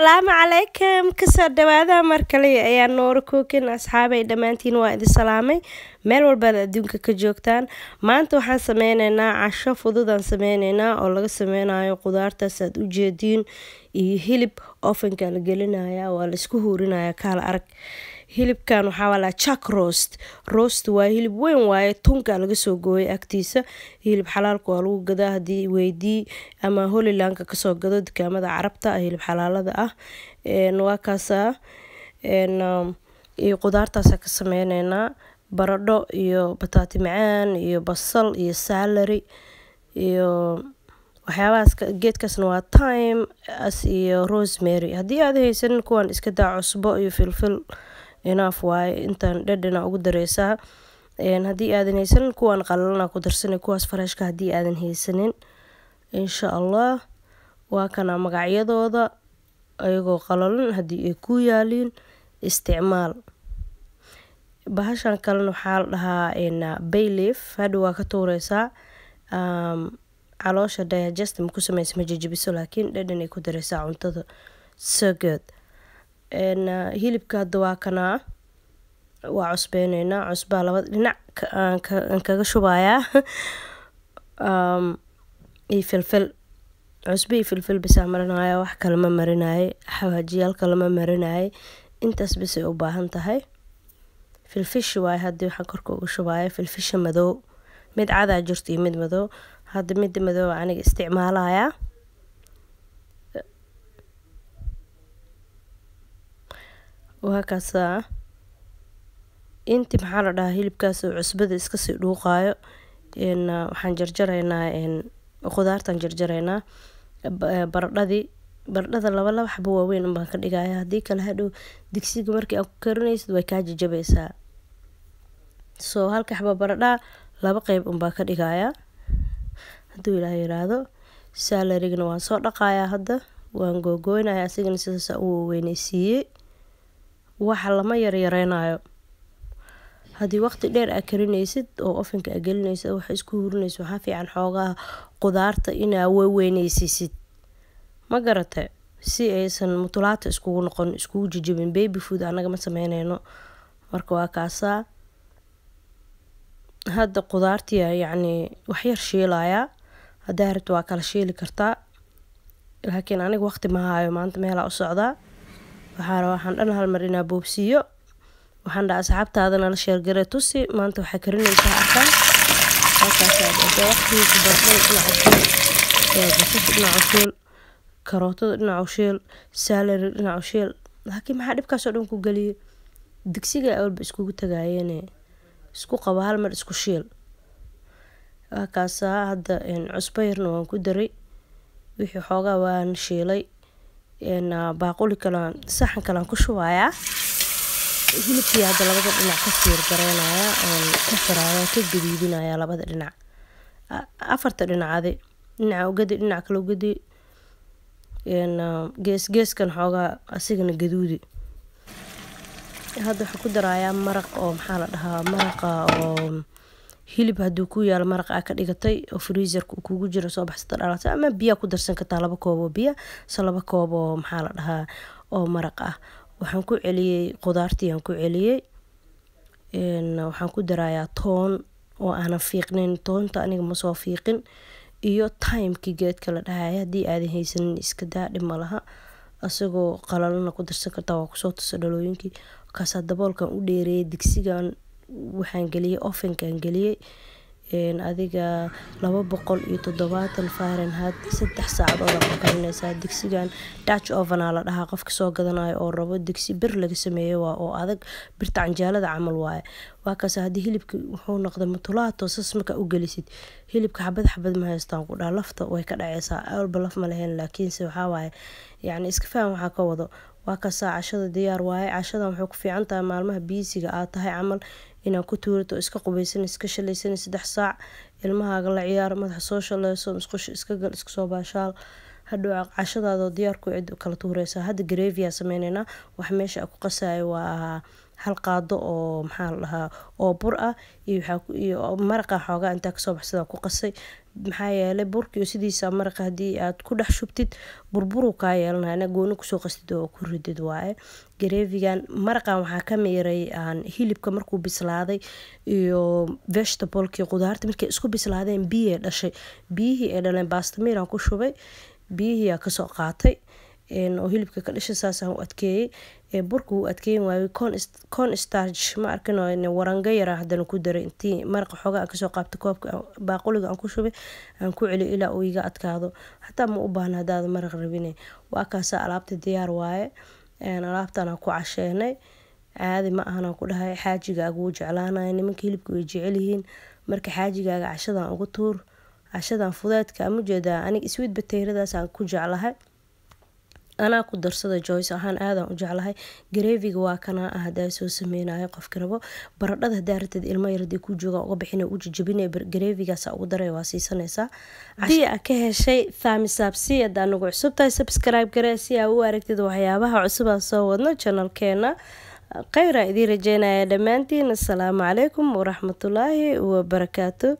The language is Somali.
asalaamu calaykum kasoo dhawaada mar kaliya ayaa noora kookin asxaabay dhammaantiin waa idin salaamay meel walbaad adduunka ka joogtaan maanta waxaan sameyneynaa casho fududaan sameyneynaa oo laga sameynayo khudaartaas aad jeediin iyo hilib ofenka la gelinaya waa la isku huurinaya kaal arag hilibkan waxaa la jack roast roast waa hilib weyn waaye tunka laga soo gooyay agtiisa hilib xalaalka waa lagu gadaa hadii weydii ama holilanka kasoo gado dukaamada carabta ah, hilib xalaalada ah waa kaasa um, iyo qudaartaasa ka sameyneynaa baradho iyo bataati macaan iyo basal iyo salary iyo waxyaabahaas geedkaasna waa time as iyo rosemary haddii aad haysanin kuwan iska daa cusbo iyo filfil enough waaye intaan dhadhana ugu dareysaa haddii aadan haysanin kuwaan qalalana ku darsana kuwaas faraashka haddii aadan haysanin insha allah waa kana magacyadooda ayagoo qalalan haddii ay ku yaaliin isticmaal bahashan kalena waxaa la dhahaa baylif hadha waa ka tuureysaa um, caloosha diagestim ku sameysama jajabiso laakiin dhadhan ay ku dareysaa cuntada so good Eh, hilibka hadda waa kanaa waa cusbeyneynaa cusbaa laba dhinac aan kaga shubayaa iyo filfil cusbe iyo filfil bisaa marinaya wax kalama marinaye xawaajiyaal kalama marinaye intaas bisay u baahan tahay filfishi waay haddii waxaan korka uga shubaya filfisha madow mid cadaa jirto iyo mid madow hadda mid madow aniga isticmaalayaa waa kaasaa inti maxaa la dhahaa hilibkaas oo cusbada iskasii dhuuqaayo ah, waxaan jarjaraynaa khudaartan jarjaraynaa eh, baradhadii baradhada laba laba xabo waaweyn unbaan ka dhigaya haddii kale hadhow digsiga markii aad ku karinaysid way kaa jajabaysaa soo halka xabo baradhaa laba qeyb unbaa ka dhigayaa haduu ilaah yiraahdo saalarigna waan soo dhaqayaa hadda waan googoynayaa asigana sidaasaa u waaweynaysiiyey waxa lama yaryareynayo haddii waqti dheer aa karinaysid oo ofinka aa gelinaysa wax isku hurinaysa waxaa fiican xoogaha qudaarta inaa weweynaysiisid ma garata si aysan mutulaata iskugu noqon iskugu jijibin baby food anaga ma sameyneyno marka waa kaasaa hadda qudaartiya yacni waxyar shiilayaa haddaa rabta waa kala shiili kartaa laakiin aniga waqti ma hayo maanta meelaa u socdaa waxaana waxaan dhan halmar inaa boobsiiyo waxaan dhaa asxaabtaada nala sheergare tusi maanta waxaa karinaysaa arkaan dhinacushiel karootada dhinacushiel saalari dhinacushiel laakiin maxaa dhibkaasoo dhan ku geliyay digsiga awalba iskugu tagaayeene isku qabo halmar isku shiil waakaasaa ah, hadda cusbo yarna waan ku daray wixii xoogaa waan shiilay Ah, baaquli kale saxan kalean ku shubayaa hilibkii hadda labada dhinac ka siir siirgareynaya oon ka xiraaya ka gadiidinaya labada dhinac afarta dhinacadi dhinaca ugadi dhinac kale ugadi ah, gees geeskan xoogaa asigana gaduudi hadda waxaa ku daraayaa maraq oo maxaa la dhahaa maraqa ah, oo hilib haduu ku yaalo maraqa aa ka dhigatay oo freezerka kugu jiro soo baxsada dhalata ama biyaa ku darsan kartaa laba koob oo biya se laba koob oo maxaa la dhahaa oo maraq ah waxaan ku celiyey qudaartii aan ku celiyey waxaan ku darayaa toon oo aanan fiiqnayn toonta aniga masoo fiiqin iyo timekii geedka la dhahaya haddii aadan haysanin iska daadhi malaha isagoo qalalana ku darsan kartaa waa kusoo tusa dhalooyinkii kaasaa daboolkan u dheereeyay digsigan waxaan geliyay ovenkan geliyey adiga laba boqol iyo toddobaatan fahrenhaad saddex saacadood ku karinaysaa digsigan dutch ovenaa la dhahaa qofka soo gadanayo oo rabo digsi bir laga sameeyo waa oo adag birta canjeelada camal waaye waa kaase haddii hilibka wuxuu noqda matulaato sas markaa u gelisid hilibka xabad xabad ma haystaan ku lafta way ka dhaceysaa alba laf ma lahayn laakiinse waxaa yacni iska faham waxaa ka wado waa kasaa cashada diyaar waaye cashadan waxay ku fiican tahay maalmaha biisiga aad tahay camal inaa ku tuurato iska qubaysan iska shalaysan saddex saac ilmahaaga la ciyaar madaxa soo shalayso musqusho iska gal iska soo baashaal hadhow cashadaadoo diyaarku cid kala tuureysa hadda gareeviyaa sameyneynaa wax meesha a ku qasaayo waa ahaa hal qaado oo maxaa la oo bur ah iyo maraqa xoogaa intaa kasoo baxsada ku qasay maxaa yeelay burkiiyo sidiisa maraqa haddii aad ku dhex shubtid burburuu kaa yeelanaya na gooni kusoo qastid oo ku ridid waaye gareevigan maraqan waxaa ka miiray hilibka markuu bislaaday iyo vegetablekii qudaarta markay isku bislaadeen biyay dhashay biyihii ay dhaleen baastamiiraan ku shubay biyihii aa kasoo qaatay oo hilibka ka dhasha saasaan u adkeeyey burka wuu adkeyn waayey con starch ma arkin warango yaraa haddana ku daray intii maraqa xoogaa kasoo qaabta koobka baaquliga aan ku shubay aan ku celi ilaa uu iga adkaado xataa ma u baahna hadaada maraq rabine waa kaasa alaabta diyaar waaye alaabtanaan ku casheenay caadi ma ahanaan ku dhahay xaajigaaga wuu jeclaanaya nimanka hilibka way jecelyihiin marka xaajigaaga cashadan uga tuur cashadan fudeedka ama jeedaa aniga iswiid bateyradaasaan ku jeclahay anaa ku darsada joyce ahaan aadan u jeclahay greviga waa kanaa ah hadaa soo sameynayo qofka rabo baradhada hadaa ilmo yar yaradii ku jooga uga bixin ugu jijabina gareevigaasa ugu daray waa siisanaysaa hadii aa ka heshay thaamisaab hadaa nagu cusubtahay tahay subscribe garee si aa u aragtid waxyaabaha cusub soo wadno janalkeena kheyraa idiin rajeynaya dhammaantiin assalaamu calaykum waraxmatullaahi wabarakaatu